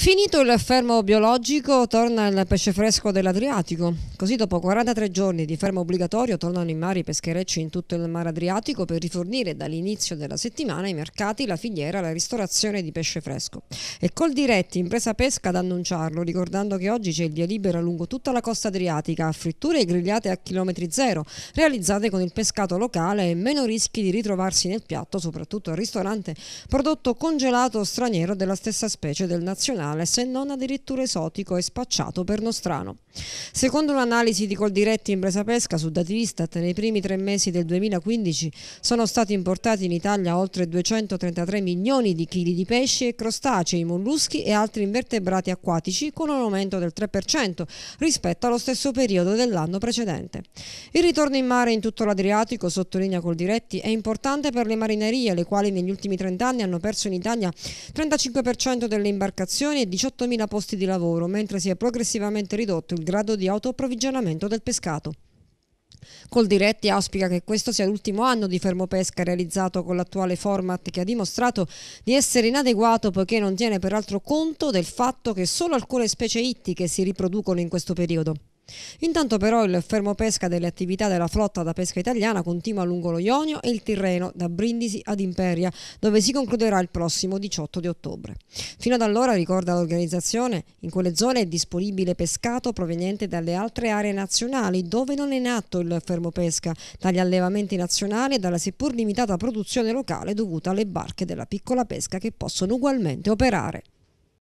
Finito il fermo biologico, torna il pesce fresco dell'Adriatico. Così dopo 43 giorni di fermo obbligatorio tornano in mare i pescherecci in tutto il mare Adriatico per rifornire dall'inizio della settimana i mercati, la filiera, la ristorazione di pesce fresco. E col diretti, impresa pesca ad annunciarlo, ricordando che oggi c'è il via libera lungo tutta la costa adriatica, fritture e grigliate a chilometri zero, realizzate con il pescato locale e meno rischi di ritrovarsi nel piatto, soprattutto al ristorante, prodotto congelato straniero della stessa specie del nazionale banale, se non addirittura esotico e spacciato per nostrano. Secondo un'analisi di Coldiretti Impresa Pesca su dati Istat, nei primi tre mesi del 2015 sono stati importati in Italia oltre 233 milioni di chili di pesci e crostacei, molluschi e altri invertebrati acquatici con un aumento del 3% rispetto allo stesso periodo dell'anno precedente. Il ritorno in mare in tutto l'Adriatico, sottolinea Coldiretti, è importante per le marinerie, le quali negli ultimi 30 anni hanno perso in Italia 35% delle imbarcazioni produzioni e 18.000 posti di lavoro, mentre si è progressivamente ridotto il grado di autoapprovvigionamento del pescato. Col Diretti auspica che questo sia l'ultimo anno di fermo pesca realizzato con l'attuale format che ha dimostrato di essere inadeguato poiché non tiene peraltro conto del fatto che solo alcune specie ittiche si riproducono in questo periodo. Intanto però il fermo pesca delle attività della flotta da pesca italiana continua lungo lo Ionio e il Tirreno, da Brindisi ad Imperia, dove si concluderà il prossimo 18 di ottobre. Fino ad allora, ricorda l'organizzazione, in quelle zone è disponibile pescato proveniente dalle altre aree nazionali dove non è in atto il fermo pesca, dagli allevamenti nazionali e dalla seppur limitata produzione locale dovuta alle barche della piccola pesca che possono ugualmente operare.